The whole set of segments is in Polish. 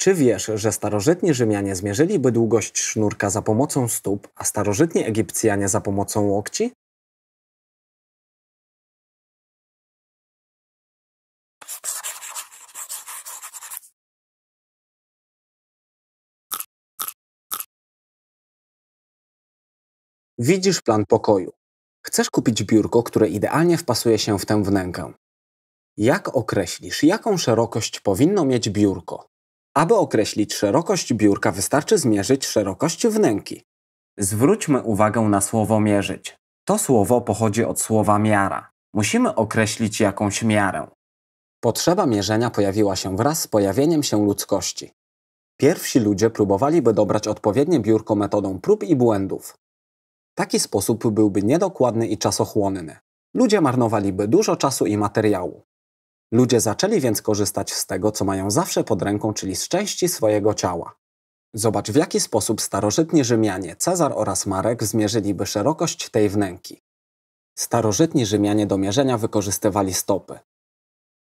Czy wiesz, że starożytni Rzymianie zmierzyliby długość sznurka za pomocą stóp, a starożytni Egipcjanie za pomocą łokci? Widzisz plan pokoju. Chcesz kupić biurko, które idealnie wpasuje się w tę wnękę. Jak określisz, jaką szerokość powinno mieć biurko? Aby określić szerokość biurka wystarczy zmierzyć szerokość wnęki. Zwróćmy uwagę na słowo mierzyć. To słowo pochodzi od słowa miara. Musimy określić jakąś miarę. Potrzeba mierzenia pojawiła się wraz z pojawieniem się ludzkości. Pierwsi ludzie próbowaliby dobrać odpowiednie biurko metodą prób i błędów. Taki sposób byłby niedokładny i czasochłonny. Ludzie marnowaliby dużo czasu i materiału. Ludzie zaczęli więc korzystać z tego, co mają zawsze pod ręką, czyli z części swojego ciała. Zobacz, w jaki sposób starożytni Rzymianie, Cezar oraz Marek zmierzyliby szerokość tej wnęki. Starożytni Rzymianie do mierzenia wykorzystywali stopy.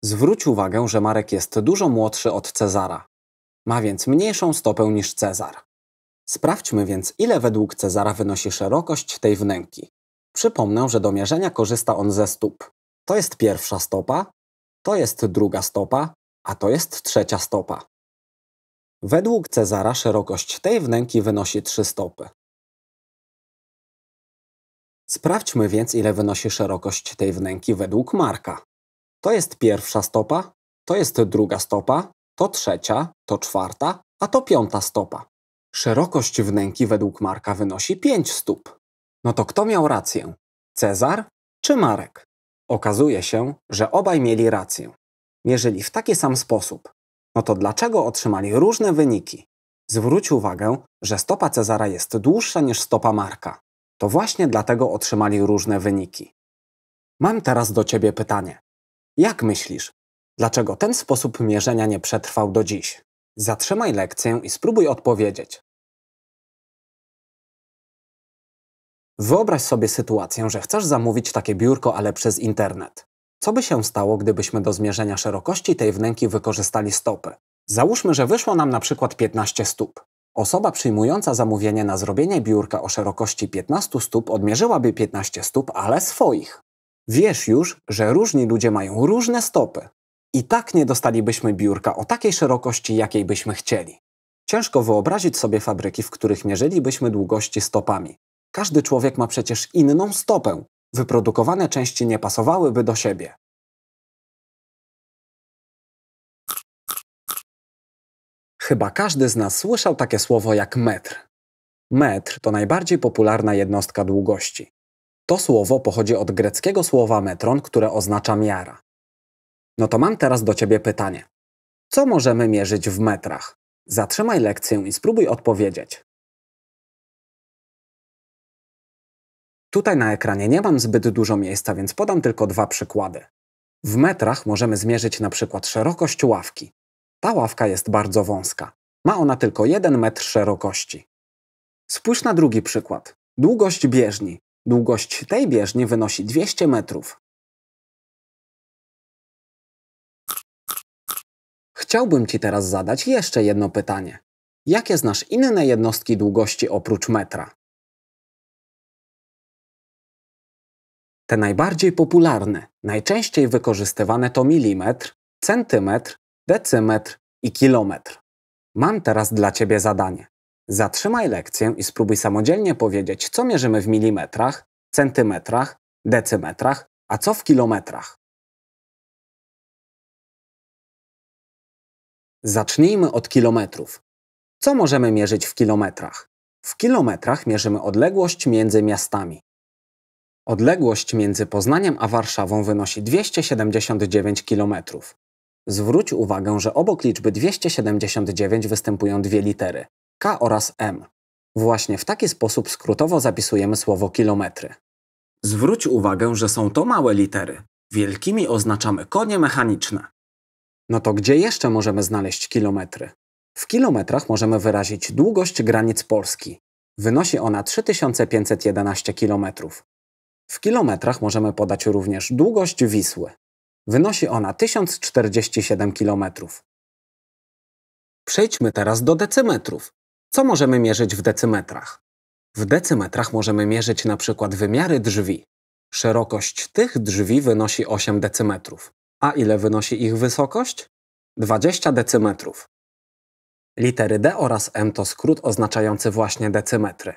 Zwróć uwagę, że Marek jest dużo młodszy od Cezara. Ma więc mniejszą stopę niż Cezar. Sprawdźmy więc, ile według Cezara wynosi szerokość tej wnęki. Przypomnę, że do mierzenia korzysta on ze stóp. To jest pierwsza stopa, to jest druga stopa, a to jest trzecia stopa. Według Cezara szerokość tej wnęki wynosi 3 stopy. Sprawdźmy więc, ile wynosi szerokość tej wnęki według Marka. To jest pierwsza stopa, to jest druga stopa, to trzecia, to czwarta, a to piąta stopa. Szerokość wnęki według Marka wynosi 5 stóp. No to kto miał rację? Cezar czy Marek? Okazuje się, że obaj mieli rację. Mierzyli w taki sam sposób. No to dlaczego otrzymali różne wyniki? Zwróć uwagę, że stopa Cezara jest dłuższa niż stopa Marka. To właśnie dlatego otrzymali różne wyniki. Mam teraz do ciebie pytanie. Jak myślisz, dlaczego ten sposób mierzenia nie przetrwał do dziś? Zatrzymaj lekcję i spróbuj odpowiedzieć. Wyobraź sobie sytuację, że chcesz zamówić takie biurko, ale przez internet. Co by się stało, gdybyśmy do zmierzenia szerokości tej wnęki wykorzystali stopy? Załóżmy, że wyszło nam na przykład 15 stóp. Osoba przyjmująca zamówienie na zrobienie biurka o szerokości 15 stóp odmierzyłaby 15 stóp, ale swoich. Wiesz już, że różni ludzie mają różne stopy. I tak nie dostalibyśmy biurka o takiej szerokości, jakiej byśmy chcieli. Ciężko wyobrazić sobie fabryki, w których mierzylibyśmy długości stopami. Każdy człowiek ma przecież inną stopę. Wyprodukowane części nie pasowałyby do siebie. Chyba każdy z nas słyszał takie słowo jak metr. Metr to najbardziej popularna jednostka długości. To słowo pochodzi od greckiego słowa metron, które oznacza miara. No to mam teraz do ciebie pytanie. Co możemy mierzyć w metrach? Zatrzymaj lekcję i spróbuj odpowiedzieć. Tutaj na ekranie nie mam zbyt dużo miejsca, więc podam tylko dwa przykłady. W metrach możemy zmierzyć na przykład szerokość ławki. Ta ławka jest bardzo wąska. Ma ona tylko 1 metr szerokości. Spójrz na drugi przykład. Długość bieżni. Długość tej bieżni wynosi 200 metrów. Chciałbym Ci teraz zadać jeszcze jedno pytanie. Jakie znasz inne jednostki długości oprócz metra? Te najbardziej popularne, najczęściej wykorzystywane to milimetr, centymetr, decymetr i kilometr. Mam teraz dla Ciebie zadanie. Zatrzymaj lekcję i spróbuj samodzielnie powiedzieć, co mierzymy w milimetrach, centymetrach, decymetrach, a co w kilometrach. Zacznijmy od kilometrów. Co możemy mierzyć w kilometrach? W kilometrach mierzymy odległość między miastami. Odległość między Poznaniem a Warszawą wynosi 279 km. Zwróć uwagę, że obok liczby 279 występują dwie litery K oraz M. Właśnie w taki sposób skrótowo zapisujemy słowo kilometry. Zwróć uwagę, że są to małe litery. Wielkimi oznaczamy konie mechaniczne. No to gdzie jeszcze możemy znaleźć kilometry? W kilometrach możemy wyrazić długość granic Polski. Wynosi ona 3511 km. W kilometrach możemy podać również długość Wisły. Wynosi ona 1047 km. Przejdźmy teraz do decymetrów. Co możemy mierzyć w decymetrach? W decymetrach możemy mierzyć na przykład wymiary drzwi. Szerokość tych drzwi wynosi 8 decymetrów. A ile wynosi ich wysokość? 20 decymetrów. Litery D oraz M to skrót oznaczający właśnie decymetry.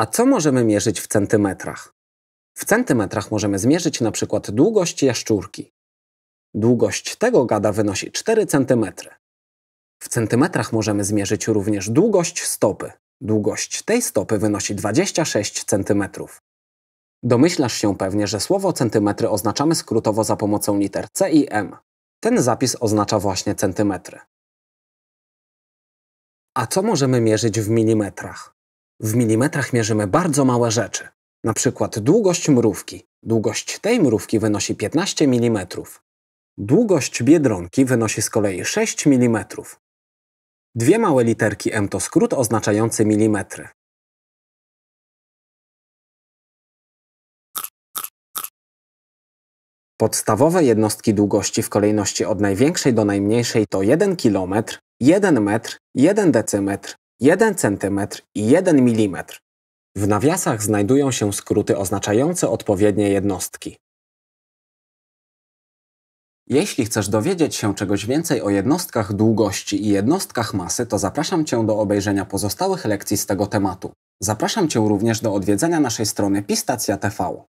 A co możemy mierzyć w centymetrach? W centymetrach możemy zmierzyć na przykład długość jaszczurki. Długość tego gada wynosi 4 cm. W centymetrach możemy zmierzyć również długość stopy. Długość tej stopy wynosi 26 cm. Domyślasz się pewnie, że słowo centymetry oznaczamy skrótowo za pomocą liter C i M. Ten zapis oznacza właśnie centymetry. A co możemy mierzyć w milimetrach? W milimetrach mierzymy bardzo małe rzeczy, na przykład długość mrówki. Długość tej mrówki wynosi 15 mm. Długość biedronki wynosi z kolei 6 mm. Dwie małe literki M to skrót oznaczający milimetry. Podstawowe jednostki długości w kolejności od największej do najmniejszej to 1 km, 1 metr, 1 decymetr, 1 cm i 1 mm. W nawiasach znajdują się skróty oznaczające odpowiednie jednostki. Jeśli chcesz dowiedzieć się czegoś więcej o jednostkach długości i jednostkach masy, to zapraszam Cię do obejrzenia pozostałych lekcji z tego tematu. Zapraszam Cię również do odwiedzenia naszej strony Pistacja TV.